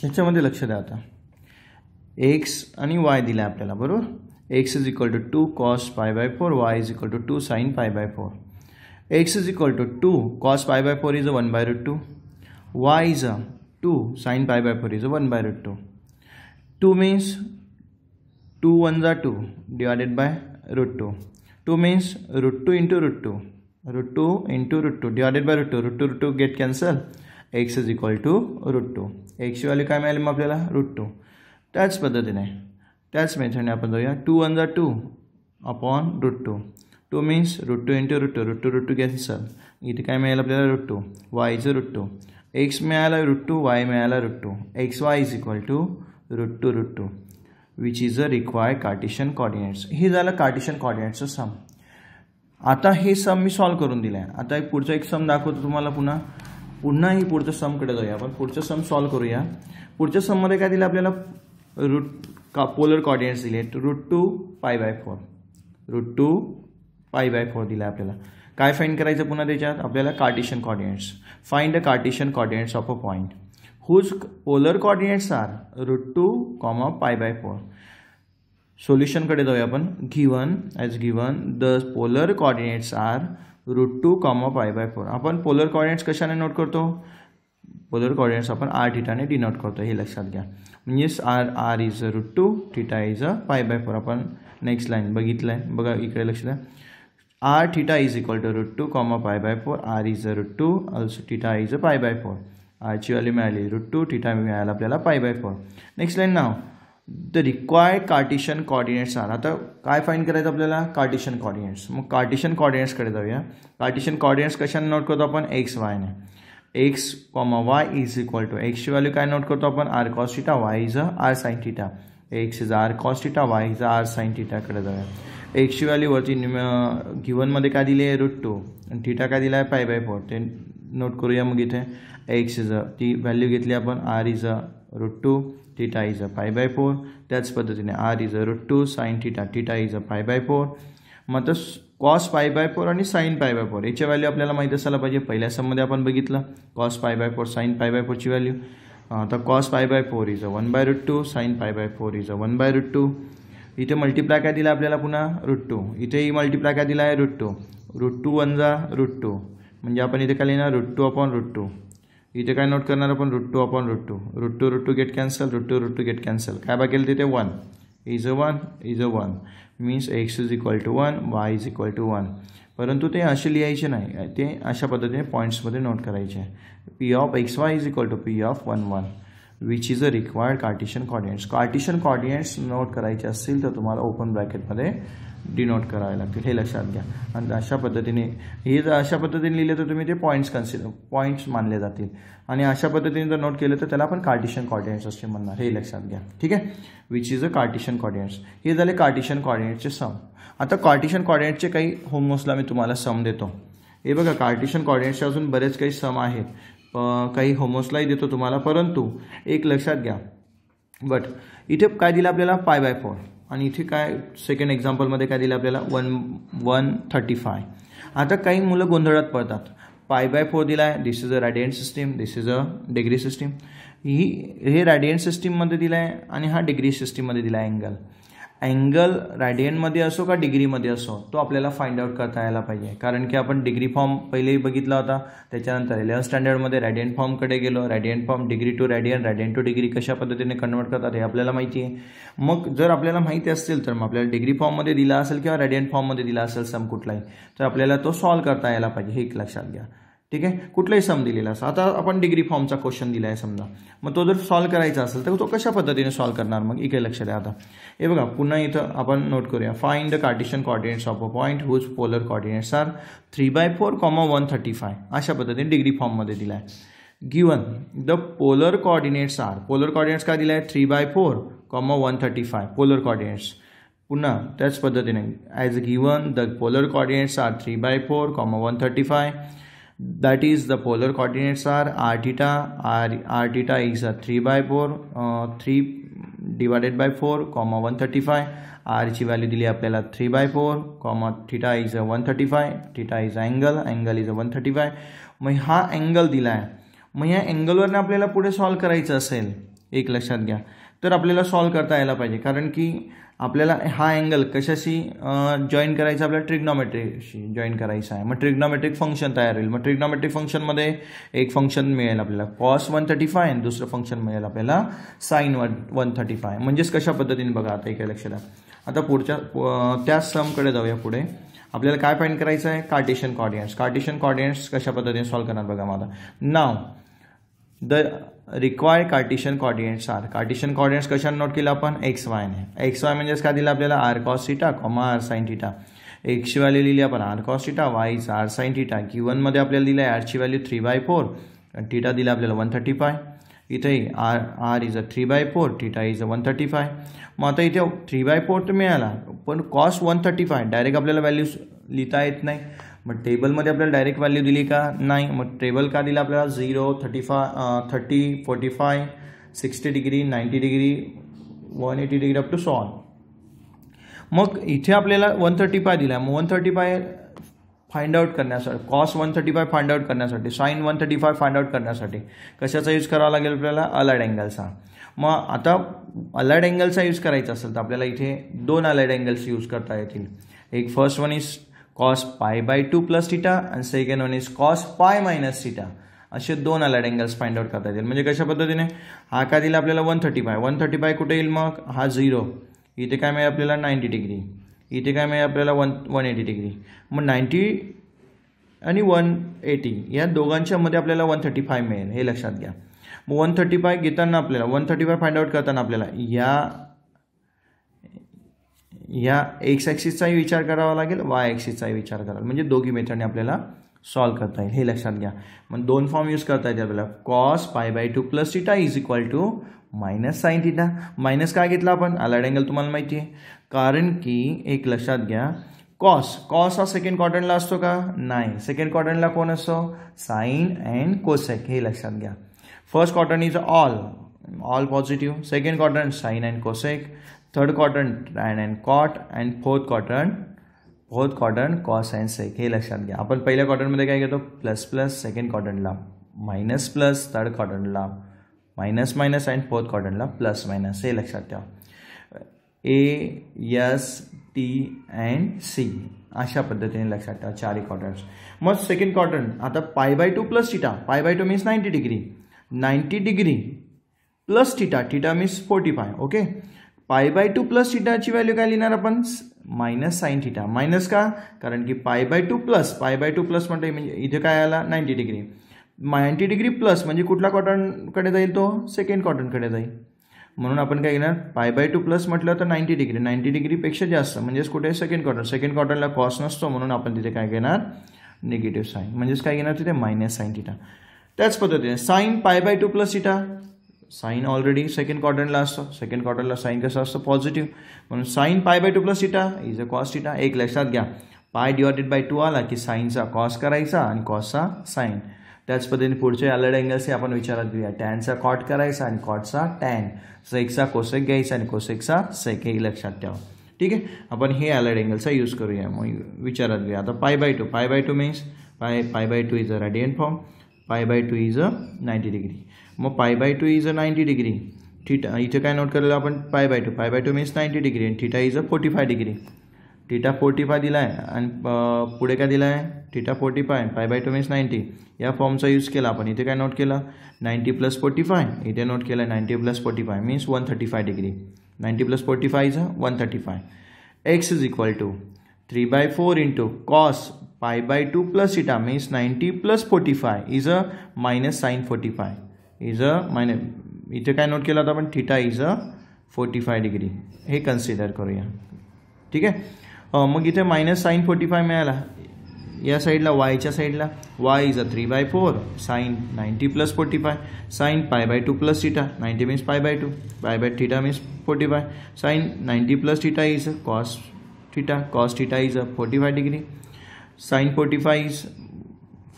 ह्याच्यामध्ये लक्ष द्या आता एक्स आणि वाय दिलं आहे आपल्याला बरोबर X is equal to two cos five by four Y is equal to two sine five by four X is equal to two cos five by four is a one by root two Y is a two sine five by four is a one by root two two means two one जा two divided by root two two means root two into root two root two into root two divided by root two root two root two get cancel X is equal to root two एक्सची value काय मिळेल मग आपल्याला root two त्याच पद्धतीने त्याच मेथडने आपण जाऊया टू वन जा two upon root two two means root two into root two root two root two cancel इथे काय मिळेल आपल्याला रूट टू वायचं रूट टू एक्स मिळाला रूट टू वाय मिळाला root two X Y is equal to root two root two which is a required Cartesian coordinates हे झालं Cartesian कॉर्डिनेट्सचं सम आता हे सम मी सॉल्व करून दिलं आहे आता एक पुढचा एक सम दाखवतो तुम्हाला पुन्हा पुन्हाही पुढच्या समकडे जाऊया आपण पुढचं सम सॉल्व करूया पुढच्या सममध्ये काय दिलं आपल्याला रूट का पोलर कॉर्डिनेट्स दिले root two pi by four root two pi by four दिला आपल्याला काय फाईंड करायचं पुन्हा त्याच्यात आपल्याला Cartesian coordinates find the Cartesian coordinates of a point whose polar coordinates are root two comma pi by four सोल्युशनकडे जाऊया आपण given as given the polar coordinates are root two comma pi by four आपण polar coordinates कशाने note करतो polar coordinates आपण R ठिठाने denote करतो हे लक्षात घ्या म्हणजेच R R is a root two theta is a pi by four आपण नेक्स्ट लाईन बघितलं आहे बघा इकडे लक्ष द्या R theta is equal to root two comma pi by four R is a root two also theta is a pi by four आरची value मिळाली root two theta मिळाला आपल्याला pi by four next line now the required Cartesian coordinates R आता काय find करायचं आपल्याला Cartesian coordinates मग cartesian कॉर्डिनेट्सकडे जाऊया कार्टिशन कॉर्डिनेट्स कशाने नोट करतो आपण एक्स वायने X comma Y is equal to एक्सची व्हॅल्यू काय नोट करतो आपण R cos theta Y is a R sine theta X is R cos theta Y is a R sine टीटाकडे जाऊया एक्सची व्हॅल्यू वरती गिवनमध्ये काय दिली आहे रूट टू आणि टीटा काय दिला आहे फाय बाय फोर ते नोट करूया मग इथे एक्स अ ती व्हॅल्यू घेतली आपण R is a root two is a phi by four त्याच पद्धतीने R is a root two sine theta theta is a phi by four मग तर कॉस फाय बाय फोर आणि साईन फाय बाय फोर याच्या value आपल्याला माहीत असायला पाहिजे पहिल्या सममध्ये आपण बघितलं cos five by four sine five bye फोरची व्हॅल्यू आता cos five by four is a one by root two sine five by four is a one by root two इथे मल्टिप्लाय काय दिला आपल्याला पुन्हा रूट टू इथेही multiply काय दिला आहे root two root two one जा रूट टू म्हणजे आपण इथे काय लिहिणार root two upon root two इथे काय नोट करणार आपण root two upon root two root two root two get cancel root two root two get cancel काय बाकी तिथे one is a one is a one means X is equal to one Y is equal to one परंतु ते असे लिहायचे नाही ते अशा पद्धतीने पॉईंट्समध्ये नोट करायचे P of X Y is equal to P of one one which is a required Cartesian coordinates cartesian coordinates note करायचे असतील तर तुम्हाला ओपन ब्रॅकेटमध्ये डिनोट करावे लागतील हे लक्षात घ्या आणि अशा पद्धतीने हे जर अशा पद्धतीने लिहिले तर तुम्ही ते पॉईंट्स कन्सिडर पॉईंट्स मानले जातील आणि अशा पद्धतीने जर नोट केलं तर त्याला आपण कार्टिशन कॉर्डिनेट्स असे म्हणणार हे लक्षात घ्या ठीक आहे which is a cartesian coordinates हे झाले कार्टिशन कॉर्डिनेटचे सम आता कार्टिशन कॉर्डिनेटचे काही होमोसला मी तुम्हाला सम देतो हे बघा कार्टिशन कॉर्डिनेट्सचे अजून बरेच काही सम आहेत काही होमोसलाही देतो तुम्हाला परंतु एक लक्षात घ्या बट इथे काय दिलं आपल्याला पाय बाय फोर आणि इथे काय सेकंड एक्झाम्पलमध्ये काय दिलं आपल्याला वन वन थर्टी फाय आता काही मुलं गोंधळात पडतात पाय बाय फोर दिला आहे this is a radiant system this is a degree system ही हे रॅडियंट सिस्टीममध्ये दिला आहे आणि हा डिग्री सिस्टीममध्ये दिला आहे अँगल अँगल रॅडियनमध्ये असो का डिग्रीमध्ये असो तो आपल्याला फाइंड आउट करता यायला पाहिजे कारण की आपण डिग्री फॉर्म पहिलेही बघितला होता त्याच्यानंतर इलेव्हन स्टँडर्डमध्ये रॅडियन फॉर्मकडे गेलो radian form degree to radian radian to degree कशा पद्धतीने कन्वर्ट करतात हे आपल्याला माहिती आहे मग जर आपल्याला माहिती असेल तर मग आपल्याला डिग्री फॉर्ममध्ये दिला असेल किंवा रॅडियन फॉर्ममध्ये दिला असेल सम कुठलाही तर आपल्याला तो सॉल्व करता यायला पाहिजे हे एक लक्षात घ्या ठीक आहे कुठलाही सम दिलेला असं आता आपण डिग्री फॉर्मचा क्वेश्चन दिला आहे समजा मग तो जर सॉल्व करायचा असेल तर तो कशा पद्धतीने सॉल्व करणार मग इकडे लक्ष द्या आता हे बघा पुन्हा इथं आपण नोट करूया find the Cartesian coordinates of a point whose polar coordinates are three by four comma one thirty five अशा पद्धतीने डिग्री फॉर्ममध्ये दिला आहे given the polar coordinates are polar coordinates काय दिला आहे three by four comma one thirty five polar coordinates पुन्हा त्याच पद्धतीने as given the polar coordinates are three by four comma one thirty five that is the polar coordinates are R theta R R theta is a three by four three 3 divided by four comma one thirty five आरची value दिली आपल्याला three by four comma theta is a one thirty five theta is angle angle is a one thirty five मग हा angle दिला आहे मग ह्या अँगलवरनं आपल्याला पुढे सॉल्व करायचं असेल एक लक्षात घ्या तर आपल्याला सॉल्व करता यायला पाहिजे कारण की आपल्याला हा अँगल कशाशी जॉईन करायचा आपल्याला ट्रिग्नॉमेट्रीशी जॉईन करायचा आहे मग ट्रिग्नॉमेट्रिक फंक्शन तयार होईल मग ट्रिग्नॉमेट्रिक फंक्शनमध्ये एक फंक्शन मिळेल आपल्याला कॉस वन थर्टी फाय आणि दुसरं फंक्शन मिळेल आपल्याला sine one one thirty five म्हणजेच कशा पद्धतीने बघा आता एका लक्षात आता पुढच्या त्या समकडे जाऊया पुढे आपल्याला काय फाईंड करायचं आहे कार्टेशियन कॉर्डियन्स कार्टेशियन कॉर्डियन्स कशा पद्धतीने सॉल्व्ह करणार बघा मला now the required Cartesian coordinates are Cartesian coordinates कशाने नोट केलं आपण एक्स वायने एक्स वाय म्हणजेच का दिलं आपल्याला R cos theta comma R sine theta एक्सची व्हॅल्यू लिहिली आपण आर कॉस वाय वायच आर साईन क्यू वनमध्ये आपल्याला दिलं आहे आरची value three by four theta theta दिला आपल्याला वन थर्टी फाय इथेही R R is a three by four theta is a one thirty five मग आता इथे थ्री बाय फोर तर मिळाला पण cos one thirty five direct आपल्याला व्हॅल्यूज लिहिता येत नाही मग टेबलमध्ये आपल्याला डायरेक्ट व्हॅल्यू दिली का नाही मग टेबल का दिला आपल्याला zero thirty five thirty forty five sixty degree ninety degree one eighty degree up to सॉन मग इथे आपल्याला वन थर्टी फाय दिला मग one thirty five find out करण्यासाठी cos one thirty five find out करण्यासाठी sine one thirty five find out करण्यासाठी कशाचा यूज करावा लागेल आपल्याला अलाइड अँगलचा मग आता अलाइड अँगलचा यूज करायचा असेल तर आपल्याला इथे दोन अलाइड अँगल्स यूज करता येतील एक first one is cos pi by two plus theta आणि second one is cos pi minus theta असे दोन अलाड अँगल्स फाइंड आउट करता येतील म्हणजे कशा पद्धतीने हा का दिला आपल्याला one thirty five one thirty five कुठे येईल मग हा झिरो इथे काय मिळेल आपल्याला नाईन्टी डिग्री इथे काय मिळेल आपल्याला वन वन एटी डिग्री मग नाईंटी आणि वन एटी या दोघांच्यामध्ये आपल्याला वन थर्टी फाय मिळेल हे लक्षात घ्या मग वन थर्टी फाय घेताना आपल्याला one thirty five find out करताना आपल्याला या या एक्स ॲक्सिसचाही विचार करावा लागेल वाय ॲक्सिसचाही विचार करावा म्हणजे दोघी मेथडने आपल्याला सॉल्व करता येईल हे लक्षात घ्या मग दोन फॉर्म यूज करता येते आपल्याला cos pi by two plus theta is equal to minus sine theta minus का घेतला आपण अलाइड अँगल तुम्हाला माहिती आहे कारण की एक लक्षात घ्या कॉस कॉस हा सेकंड क्वार्टरला असतो का नाही सेकंड क्वार्टरला कोण असतो साईन अँड कोसेक हे लक्षात घ्या first quarter is all all positive second quarter sine and cosec third quadrant tan and cot and fourth quadrant fourth quadrant cos and sec हे लक्षात घ्या आपण पहिल्या कॉटनमध्ये काय घेतो प्लस प्लस सेकंड कॉटनला मायनस प्लस थर्ड कॉटनला मायनस मायनस अँड फोर्थ कॉटनला प्लस मायनस हे लक्षात ठेवा A S T and C अशा पद्धतीने लक्षात ठेवा चारही कॉटन्स मग सेकंड क्वार्टन आता pi by two plus theta pi by two means ninety degree ninety degree plus theta theta means forty five okay pi by two plus थिटाची value काय लिहिणार आपण मायनस साईन थिटा मायनस का कारण की pi by two plus pi by two plus म्हणतो म्हणजे इथे काय आला ninety degree ninety degree plus म्हणजे कुठला कॉटनकडे जाईल तो सेकंड कॉटनकडे जाईल म्हणून आपण काय घेणार पाय बाय टू प्लस म्हटलं तर नाईन्टी डिग्री नाईन्टी डिग्रीपेक्षा जास्त म्हणजेच कुठे सेकंड कॉटन सेकंड कॉटनला कॉस नसतो म्हणून आपण तिथे काय घेणार निगेटिव्ह साईन म्हणजेच काय घेणार तिथे मायनस साईन थिटा त्याच पद्धतीने sine pi by two plus theta sine already second quarter last second quarter sine के साथ पॉजिटिव म्हणून मतलब sine pi by two plus theta is a cos theta एक लक्षा घ्या पाय डिवाइडेड बाय टू आला कि साइन का कॉस करायचा आणि कॉसचा साईन त्याच पद्धतीने पुढचे अलर्ड अँगल्सही आपण विचार टैन टॅनचा कॉट करायचा आणि कॉटचा टॅन सेकचा कोसेक घ्यायचा आणि कोसेकचा सेक हे लक्षात ठेवा ठीक है अपन हे अलर्ड अँगलचा यूज करूया मग आता pi by two pi by two means pi pi by two is a radiant form pi by two is a ninety degree मग pi by two is a ninety degree theta इथे काय note केलेलं आपण pi by two pi by two means ninety degree आणि theta is a forty five degree theta forty five दिला आहे आणि पुढे काय दिला आहे theta forty five pi by two means ninety या फॉर्मचा यूज केला आपण इथे काय नोट केला नाईन्टी प्लस फोर्टी फाय इथे नोट केलं ninety plus forty five means one thirty five degree ninety plus forty five is a one thirty five X is equal to three by four into cos pi by two plus theta means ninety plus forty five is a minus sine forty five is a मायने इथे काय note केलं होतं आपण theta is a forty five degree हे consider करूया ठीक आहे मग इथे मायनस साईन फोर्टी फाय मिळाला या साईडला वायच्या साईडला Y is a three by four sine ninety plus forty five sine pi by two plus theta ninety means pi by two pi by theta means forty five sine ninety plus theta is a cos theta cos theta is a forty five degree sine forty five is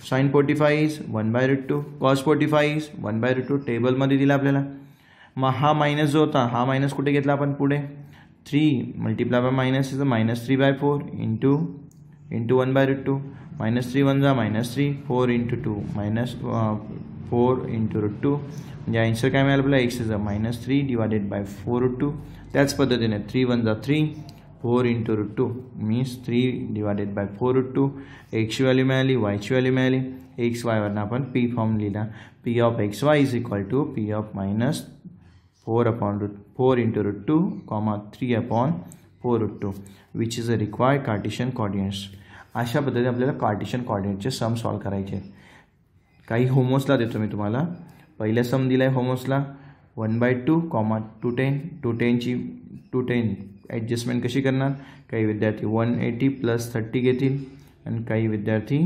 sine forty fives is one by root two cos forty fives is one by root two टेबलमध्ये दिला आपल्याला मग हा minus जो होता हा minus कुठे घेतला आपण पुढे three multiply by minus is minus three by four into into one by root two minus three one जा minus three four into two minus four into root two म्हणजे आन्सर काय मिळालं आपल्याला एक्स जा minus three divided by four root two त्याच पद्धतीने three one जा three four into root two means three divided by four root two x value मिळाली वायची व्हॅल्यू मिळाली एक्स वायवरनं आपण पी फॉर्म लिहिला P of X Y is equal to P of minus four upon root four into root two comma three upon four root two which is a required Cartesian coordinates अशा पद्धतीने आपल्याला Cartesian कॉर्डिनेटचे sum solve करायचे आहेत काही होमोसला देतो मी तुम्हाला पहिला sum दिला आहे होमोसला one by two comma two ten two टेनची टू टेन ॲडजस्टमेंट कशी करणार काही विद्यार्थी वन एटी प्लस थर्टी घेतील आणि काही विद्यार्थी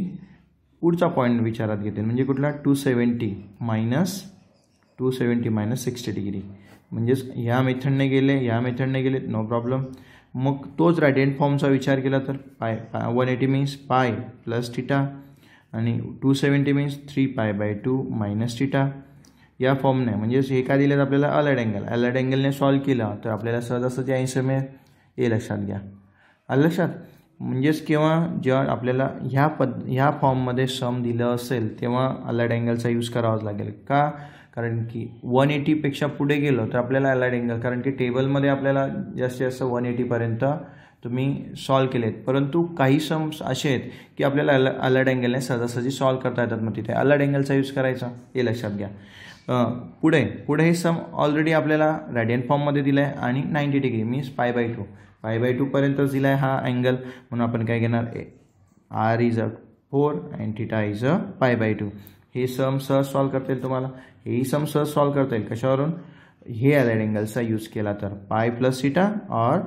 पुढचा पॉईंट विचारात घेतील म्हणजे कुठला two seventy minus two seventy minus sixty degree म्हणजेच ह्या मेथडने गेले ह्या मेथडने गेले नो प्रॉब्लेम मग तोच रायडेंट फॉर्मचा विचार केला तर pi pi one eighty means pi plus theta आणि two seventy means three pi by two minus theta या फॉर्मने म्हणजेच हे काय दिले आपल्याला अलर्ड अँगल अलर्ड अँगलने सॉल्व केला तर आपल्याला सहजासहजी ऐंशी मिळेल हे लक्षात घ्या आलं लक्षात म्हणजेच किंवा जेव्हा आपल्याला ह्या पद ह्या फॉर्ममध्ये सम दिलं असेल तेव्हा अलर्ड अँगलचा यूज करावाच लागेल का कारण की वन एटीपेक्षा पुढे गेलो तर आपल्याला अलर्ड अँगल कारण की टेबलमध्ये आपल्याला जास्तीत जास्त वन एटीपर्यंत तुम्ही सॉल्व केलेत परंतु काही सम्स असे आहेत की आपल्याला अल अलर्ड अँगलने सहजासहजी सॉल्व करता येतात मग तिथे अलर्ड अँगलचा यूज करायचा हे लक्षात घ्या पुढे पुढे हे सम ऑलरेडी आपल्याला रॅडियन फॉर्ममध्ये दिलं आहे आणि ninety degree means pi by two pi by टूपर्यंतच दिला आहे हा अँगल म्हणून आपण काय घेणार a R is a four and theta is a pi by to हे सम सहज सॉल्व करता येईल तुम्हाला हेही सम सहज सॉल्व करता येईल कशावरून हे राईट अँगलचा यूज केला तर पाय प्लस सीटा और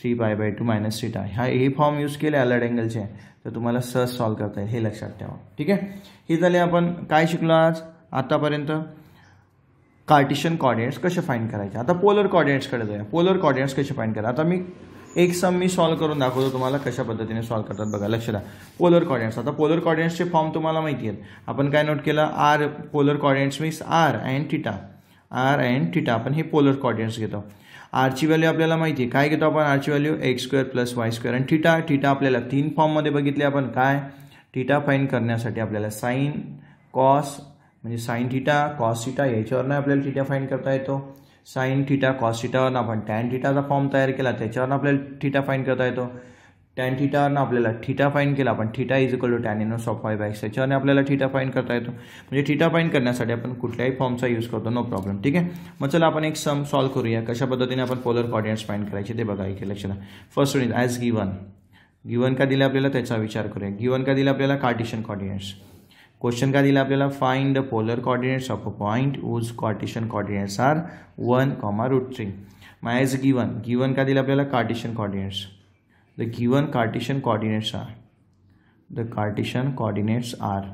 three pi by two minus theta हा हे फॉर्म यूज केले अलर्ट अँगलचे तर तुम्हाला सहज सॉल्व करता येईल हे लक्षात ठेवा ठीक आहे हे झाले आपण काय शिकलो आज आतापर्यंत कार्टिशन कॉर्डिनेट्स कसे फाईन करायचे आता पोलर कॉर्डिनेट्सकडे जाऊया पोलर कॉर्डिनेट्स कसे फाईन करा आता मी एक सम मी सॉल्व करून दाखवतो तुम्हाला कशा पद्धतीने सॉल्व करतात बघा लक्ष द्या पोलर कॉर्डिनेट्स आता पोलर कॉर्डिनेट्सचे फॉर्म तुम्हाला माहिती आहेत आपण काय नोट केलं R polar coordinates means R and theta R and theta आपण हे पोलर कॉर्डिनेट्स घेतो आरची व्हॅल्यू आपल्याला माहिती आहे काय घेतो आपण आरची value X square plus Y square आणि टीटा टीटा आपल्याला तीन फॉर्ममध्ये बघितले आपण काय टीटा फाईन करण्यासाठी आपल्याला साईन कॉस म्हणजे साईन थिटा कॉस थिटा याच्यावर आपल्याला थिटा फाईन करता येतो साईन थिटा कॉस थिटावरनं आपण टॅन थिटाचा फॉर्म तयार केला त्याच्यावरनं आपल्याला थिटा फाईन करता येतो टॅन थिटावरनं आपल्याला थिटा फाईन केला आपण theta is equal to tan इन ऑफ फाय बॅक्स त्याच्यावरनं आपल्याला थिटा फाईन करता येतो म्हणजे थिटा फाईन करण्यासाठी आपण कुठल्याही फॉर्मचा यूज करतो नो प्रॉब्लेम ठीक आहे मग चला आपण एक सम सॉल्व्ह करूया कशा पद्धतीने आपण पोलर कॉर्डिनेट्स फाईन करायचे ते बघा एक लक्षात first is as given given का दिले आपल्याला त्याचा विचार करूया गिवन का दिले आपल्याला कार्टिशन कॉर्डिनेट्स क्वेश्चन काय दिला आपल्याला find the polar coordinates of a point whose Cartesian coordinates are one comma root three मायज गिवन गिवन काय दिलं आपल्याला Cartesian coordinates the given Cartesian coordinates are the Cartesian coordinates are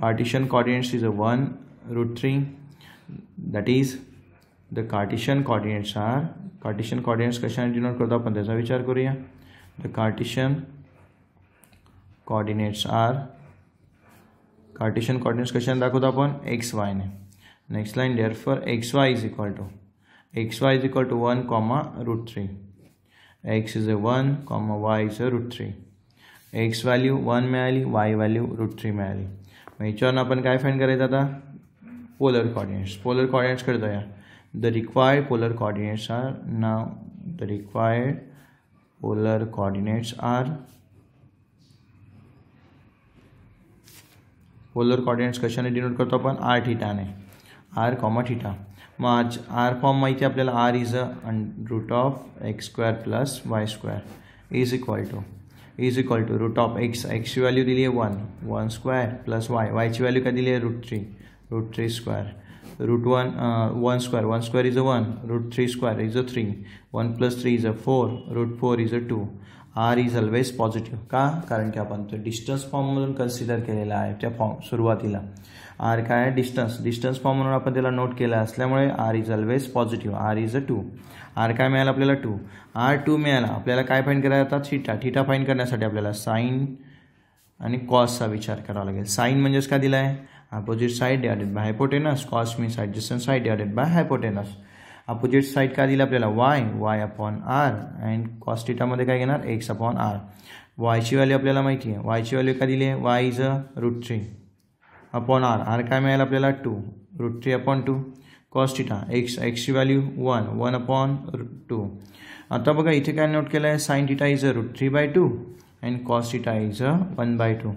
Cartesian coordinates is a one root three that is the Cartesian coordinates are Cartesian coordinates कशाने denote करतो आपण त्याचा विचार करूया the Cartesian coordinates are Cartesian coordinates कशाने दाखवतो आपण x वायने next line there for X Y is equal to X Y is equal to one comma root three X is a one comma Y is a root three X value one मिळाली Y value root three मिळाली मग याच्यावरून आपण काय find करायचं आता polar coordinates polar coordinates करतो या the required polar coordinates are now the required polar coordinates are polar coordinates कशाने डिनोट करतो आपण आर थिटाने आर कॉमा थिटा मग आज आर फॉर्म माहिती आहे आपल्याला r is a root of x square plus Y square is equal to is equal to root of x एक्सची व्हॅल्यू दिली आहे one one square plus y वायची व्हॅल्यू काय दिली आहे root three root three square root one one square one square is a one root three square is a three one plus three is a four root four is a two r is always positive का कारण की आपण तो distance फॉर्ममधून consider केलेला आहे त्या form सुरुवातीला R काय डिस्टन्स डिस्टन्स फॉर्म म्हणून आपण त्याला नोट केला असल्यामुळे r is always positive r is a two r काय मिळाला आपल्याला टू आर टू मिळाला आपल्याला काय फाईन करायला जातात थिटा थिटा फाईन करण्यासाठी आपल्याला साईन आणि कॉसचा विचार करावा लागेल साईन म्हणजेच का दिला आहे opposite side divided by hypotenuse cos means adjacent side divided by hypotenuse opposite side काय दिलं आपल्याला y y upon r and कॉस्टिटामध्ये काय घेणार एक्स अपॉन आर वायची व्हॅल्यू आपल्याला माहिती आहे वायची व्हॅल्यू काय दिली आहे y is a root three upon r r काय मिळेल आपल्याला two root three upon two cos theta x एक्सची value one one upon root two आता बघा इथे काय नोट केलं आहे sine theta is a root three by two and cos theta is a one by two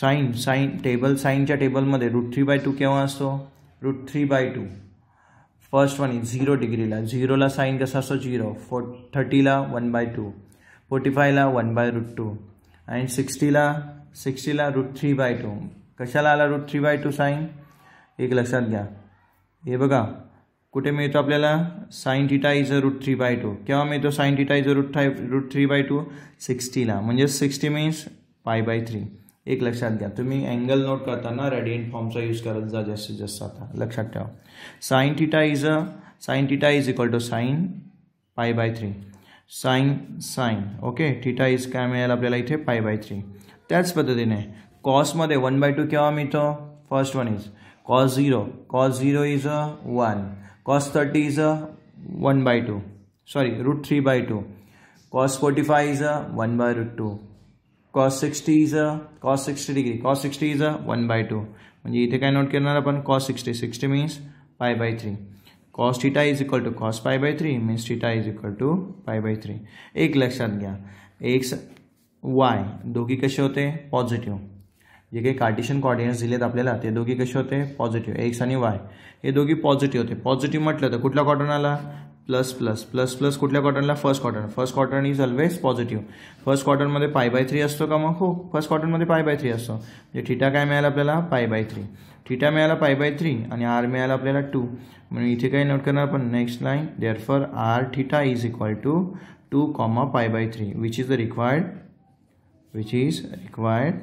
sine sine table साईनच्या टेबलमध्ये root three by two केव्हा असतो root three by two first one is zero डिग्रीला झिरोला sine कसा असतो zero फो थर्टीला वन बाय टू फोर्टी फायला one by root two and सिक्स्टीला सिक्स्टीला रूट थ्री बाय टू कशाला आला root three by two sine एक लक्षात घ्या हे बघा कुठे मिळतो आपल्याला sine theta is a root three by two केव्हा मिळतो sine theta is a root five root three by two सिक्स्टीला म्हणजेच sixty means pi by three एक लक्षा घ्या तुम्हें एंगल नोट करता ना रेडियंट फॉर्मचा यूज कर जा जास्तीत जास्त आता लक्षात ठेवा sine is a sine theta is equal to sine pi by three sine sine okay theta is काय मिले अपने इतने पाय बाय थ्री ने कॉस मधे वन बाय टू क्या मिलते first one is cos zero cos zero is a one cos thirty is a one by two sorry root three by two cos forty five is a one by root two cos sixty is a cos sixty degree cos sixty is a one by two म्हणजे इथे काय note करणार आपण cos sixty sixty means pi by three cos theta is equal to cos pi by three means theta is equal to pi by three एक लक्षात घ्या x Y दोघी कसे होते पॉझिटिव्ह जे काही कार्टिशन कॉर्डिनेट्स दिलेत आपल्याला ते दोघी कसे होते पॉझिटिव्ह एक्स आणि वाय हे दोघी पॉझिटिव्ह होते पॉझिटिव्ह म्हटलं तर कुठला कॉर्डन आला प्लस प्लस प्लस प्लस कुठल्या कॉटनला first quadrant first quadrant is always positive first कॉटनमध्ये पाय बाय थ्री असतो का मग हो फर्स्ट कॉटनमध्ये पाय बाय थ्री असतो म्हणजे थिटा काय मिळाला आपल्याला पाय बाय थ्री थिटा मिळाला पाय बाय थ्री आणि आर मिळाला आपल्याला टू म्हणजे इथे काही नोट करणार पण next line therefore R theta is equal to two comma pi by three which is the required which is required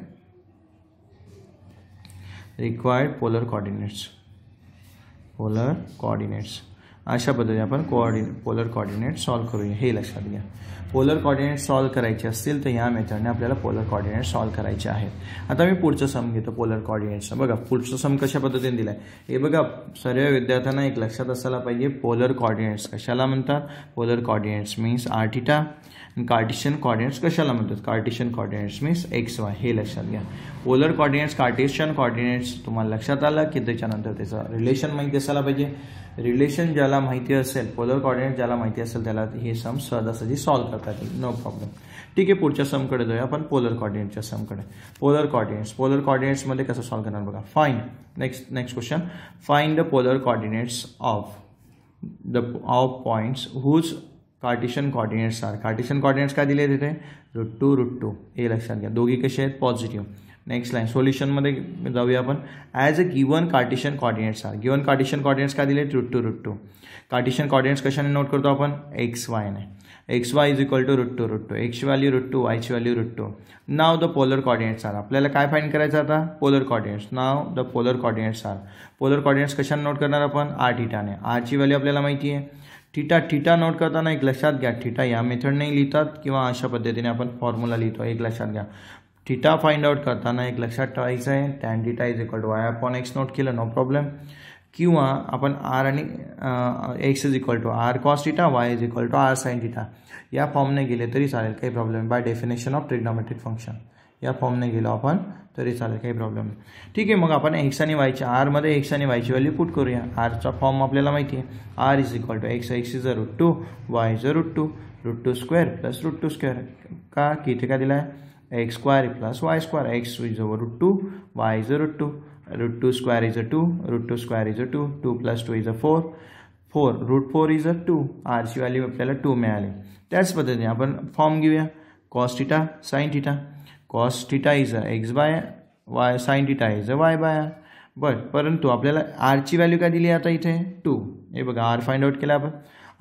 required polar coordinates polar coordinates अशा पद्धतीने आपण कोऑर्डिने पोलर कोऑर्डिनेट सॉल्व करूया हे लक्षात घ्या पोलर कॉर्डिनेट सॉल्व करायचे असतील तर या मेथडने आपल्याला पोलर कॉर्डिनेट सॉल्व करायचे आहेत आता मी पुढचं सम घेतो पोलर कॉर्डिनेटचं बघा पुढचं सम कशा पद्धतीने दिलाय आहे हे बघा सर्व विद्यार्थ्यांना एक लक्षात असायला पाहिजे पोलर कॉर्डिनेट्स कशाला म्हणतात polar coordinates means r theta cartesian coordinates कशाला म्हणतात cartesian coordinates means x y हे लक्षात घ्या पोलर कॉर्डिनेट्स कार्टिशियन कॉर्डिनेट्स तुम्हाला लक्षात आलं की त्याच्यानंतर त्याचं रिलेशन माहिती असायला पाहिजे रिलेशन ज्याला माहिती असेल पोलर कॉर्डिनेट ज्याला माहिती असेल त्याला हे सम सहजासहजी सॉल्व करतात करता नो प्रॉब्लेम ठीक आहे पुढच्या समकडे जाऊया आपण पोलर कॉर्डिनेटच्या समकडे पोलर कॉर्डिनेट्स पोलर कॉर्डिनेट्समध्ये कसं सॉल्व्ह करणार बघा fine next next question fine the polar coordinates of the of points whose cartesian coordinates are Cartesian coordinates काय दिले तिथे रुट टू रुट टू हे लक्षात घ्या दोघी कसे आहेत पॉझिटिव्ह नेक्स्ट लाईन सोल्युशनमध्ये जाऊया आपण as a given Cartesian coordinates are given Cartesian coordinates काय दिले root two root two cartesian coordinates कशाने नोट करतो आपण एक्स वायने x Y is equal to root two root two x value root two वायची value root two now the polar coordinates are आपल्याला काय find करायचं आता polar coordinates now the polar coordinates are polar coordinates कशाने note करणार आपण R ठिटाने आरची व्हॅल्यू आपल्याला माहिती आहे ठिटा ठिटा नोट करताना एक लक्षात घ्या ठिटा या मेथडने लिहितात किंवा अशा पद्धतीने आपण फॉर्म्युला लिहितो एक लक्षात घ्या थीटा फाइंड आउट करताना एक लक्षात ठेवायचं आहे tan theta is equal to y upon x note केलं नो प्रॉब्लेम किंवा आपण आर आणि x is equal to r cos theta y is equal to r sine theta या फॉर्मने गेले तरी चालेल काही problem by definition of trigonometric function या फॉर्मने गेलो आपण तरी चालेल काही प्रॉब्लेम नाही ठीक आहे मग आपण एक्स आणि वायच्या आरमध्ये एक्स आणि वायची व्हॅल्यू पुट करूया आरचा फॉर्म आपल्याला माहिती आहे r is equal to x x is root two Y is root two root two square plus root two square का किती का दिला आहे x square plus y square x is over root 2 y is a root 2 root 2 square is a 2 root 2 square is a 2 2 plus 2 is a 4 four root four is a two आरची व्हॅल्यू आपल्याला two मिळाली त्याच पद्धतीने आपण form घेऊया cos theta sine theta cos theta is a x by y sine theta is a y by r but परंतु आपल्याला आरची व्हॅल्यू काय दिली आता इथे टू हे बघा आर फाइंड आउट केला आपण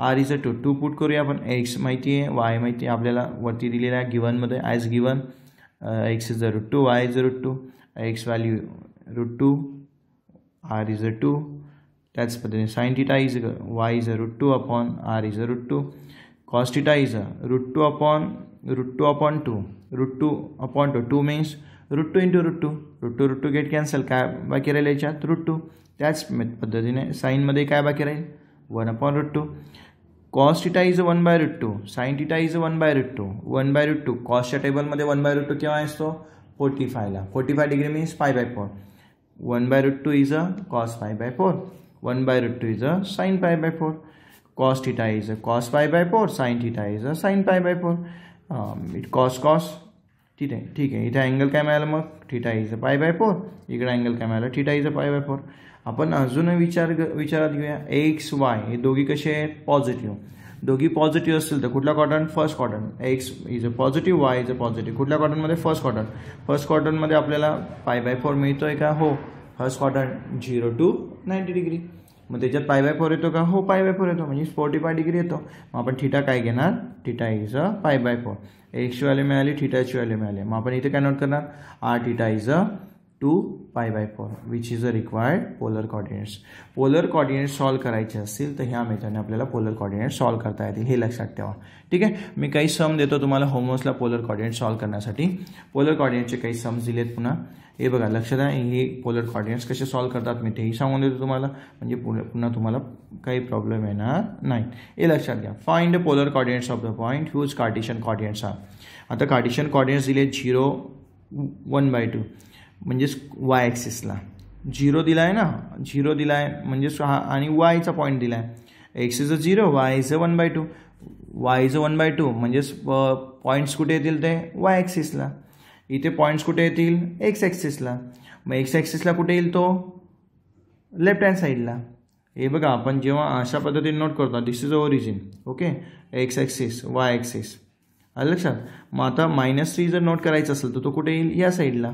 R is a two two put करूया आपण एक्स माहिती आहे वाय माहिती आहे आपल्याला वरती दिलेल्या गिवनमध्ये as given x is the root 2 y is the root 2 x value root 2 r is 2 that's but sine theta is a, y is a root 2 upon r is a root 2 cos theta is a root 2 upon root 2 upon 2 root 2 upon 2 2 means root 2 into root 2 root 2 root 2 get cancel, काय बाकी राहील याच्यात root 2, त्याच पद्धतीने साईनमध्ये काय बाकी राहील 1 upon root 2, cos theta is one by root two sine theta is one by root two one by root two कॉसच्या टेबलमध्ये वन बाय रूट टू केव्हा असतो फोर्टी फायला forty five degree means pi by four one by root two is a cos five by four one by root two is a sine five by four cos theta is a cos five by four sine theta is a sine five by four it cos cos ठीक आहे ठीक आहे इथे angle काय मिळाला मग theta is pi by four इकडे angle काय मिळाला theta is pi by four आपण अजून विचार विचारात घेऊया एक्स वाय हे दोघी कसे आहेत पॉझिटिव्ह दोघी पॉझिटिव्ह असतील तर कुठला quadrant first quadrant x is a positive y is a positive कुठल्या कॉटनमध्ये फर्स्ट कॉटन फर्स्ट कॉटनमध्ये आपल्याला पाय बाय फोर मिळतो आहे का हो first quadrant zero to ninety degree मग त्याच्यात पाय बाय फोर येतो का हो पाय बाय फोर येतो म्हणजे फोर्टी फाय डिग्री येतो मग आपण ठिटा काय घेणार theta is a pi by four x value मिळाली एच व्हॅल्यू मिळाली मग आपण इथे काय नोट करणार r theta is a two pi by four which is a required polar coordinates polar coordinates solve करायचे असतील तर ह्या मेथडने आपल्याला पोलर कॉर्डिनेट सॉल्व करता येतील हे लक्षात ठेवा ठीक आहे मी काही सम देतो तुम्हाला होमवर्सला पोलर कॉर्डिनेट सॉल्व करण्यासाठी पोलर कॉर्डिनेटचे काही सम्स दिलेत पुन्हा हे बघा लक्षात आहे हे पोलर कॉर्डिनेट्स कसे सॉल्व करतात मी तेही सांगून देतो तुम्हाला म्हणजे पुन्हा तुम्हाला काही प्रॉब्लेम येणार नाही हे लक्षात घ्या find the polar coordinates of the point whose cartesian coordinates हा आता कार्टिशन कॉर्डिनेट्स दिले झिरो वन बाय टू म्हणजेच वाय ॲक्सिसला झिरो दिला आहे ना झिरो दिला आहे म्हणजेच हा आणि वायचा पॉईंट दिला आहे x is a zero y is a one by two Y is a one by two म्हणजेच पॉईंट्स कुठे येतील ते वाय ॲक्सिसला इथे पॉईंट्स कुठे येतील एक्स ॲक्सिसला मग एक्स ॲक्सिसला कुठे येईल तो लेफ्ट हँड साईडला हे बघा आपण जेव्हा अशा पद्धतीने नोट करतो this is origin okay x axis y axis आलं लक्षात मग आता मायनस थ्री जर नोट करायचं असेल तर तो कुठे येईल या साईडला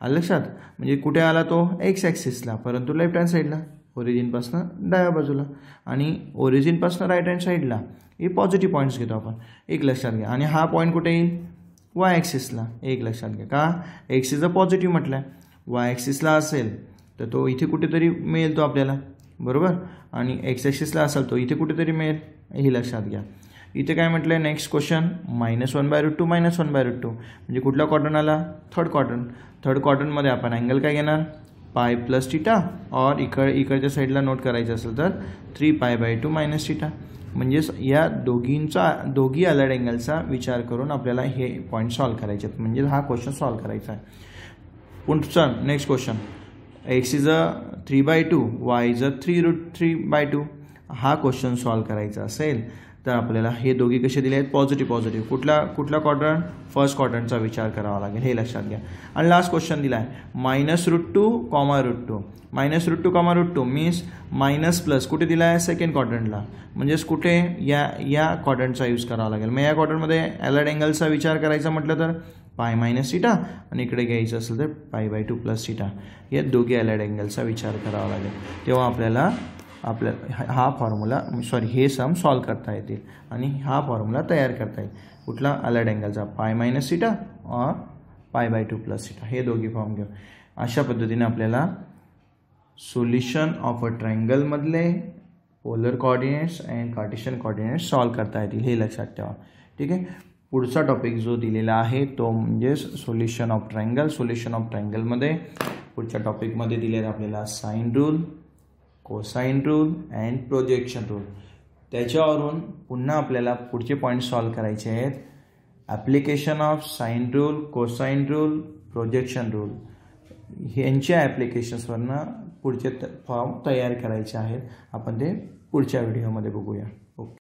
आलं लक्षात म्हणजे कुठे आला तो एक्स ॲक्सिसला परंतु लेफ्ट हँड साईडला ओरिजिनपासनं डाव्या बाजूला आणि ओरिजिनपासनं राईट हँड साईडला हे पॉझिटिव्ह पॉईंट्स घेतो आपण एक लक्षात घ्या आणि हा पॉईंट कुठे येईल वाय ॲक्सिसला एक लक्षात घ्या का एक्स जर पॉझिटिव्ह म्हटलं आहे वाय ॲक्सिसला असेल तर तो इथे कुठेतरी मिळेल तो आपल्याला बरोबर आणि एक्स ॲक्सिसला असेल तो इथे कुठेतरी मिळेल हे लक्षात घ्या इथे काय म्हटलं आहे next question minus one by root two minus one by root two म्हणजे कुठला कॉटन आला थर्ड कॉटन थर्ड कॉटनमध्ये आपण अँगल काय घेणार पाय प्लस टीटा और इकड इकडच्या साईडला नोट करायचं असेल तर three pi by two minus theta म्हणजेच या दोघींचा दोघी अलर्ट अँगलचा विचार करून आपल्याला हे पॉईंट सॉल्व करायचे आहेत म्हणजे हा क्वेश्चन सॉल्व करायचा आहे पुढचा next question x is a three by two Y is a three root three by two हा क्वेश्चन सॉल्व करायचा असेल तर आपल्याला हे दोघे कसे दिले आहेत पॉझिटिव्ह पॉझिटिव्ह कुठला कुठला क्वाड्रंट फर्स्ट क्वाड्रंटचा विचार करावा लागेल हे लक्षात घ्या आणि लास्ट क्वेश्चन दिला आहे minus root two comma root two minus root two comma root two means minus plus कुठे दिला आहे सेकंड क्वाड्रंटला म्हणजेच कुठे या या क्वाड्रंटचा यूज करावा लागेल मग या क्वाड्रंटमध्ये ॲलर्ड अँगलचा विचार करायचा म्हटलं तर पाय मायनस सीटा आणि इकडे घ्यायचं असेल तर पाय बाय टू प्लस सीटा या दोघे ॲलर्ड अँगलचा विचार करावा लागेल तेव्हा आपल्याला आपल्याला हा फॉर्म्युला सॉरी हे सम सॉल्व करता येतील आणि हा फॉर्म्युला तयार करता येईल कुठला अलर्ट अँगलचा पाय मायनस सीटा ऑर पाय बाय टू प्लस सीटा हे दोघी फॉर्म घेऊन अशा पद्धतीने आपल्याला सोल्युशन ऑफ अ ट्रँगलमधले polar coordinates and cartesian coordinates solve करता येतील हे लक्षात ठेवा ठीक आहे पुढचा टॉपिक जो दिलेला आहे तो म्हणजे solution of triangle solution of ट्रँगलमध्ये पुढच्या टॉपिकमध्ये दिलेला आपल्याला sine rule cosine rule and projection rule त्याच्यावरून पुन्हा आपल्याला पुढचे पॉईंट सॉल्व करायचे आहेत application of sine rule cosine rule projection rule यांच्या ॲप्लिकेशन्सवरनं पुढचे फॉर्म तयार करायचे आहेत आपण ते पुढच्या व्हिडिओमध्ये बघूया ओके